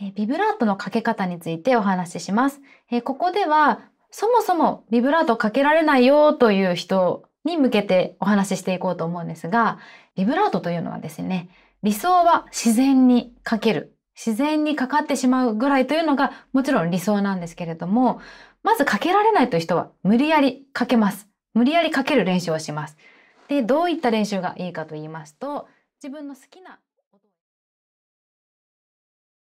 えビブラートのかけ方についてお話しします。えここでは、そもそもビブラートかけられないよという人に向けてお話ししていこうと思うんですが、ビブラートというのはですね、理想は自然にかける。自然にかかってしまうぐらいというのがもちろん理想なんですけれども、まずかけられないという人は無理やりかけます。無理やりかける練習をします。で、どういった練習がいいかと言いますと、自分の好きな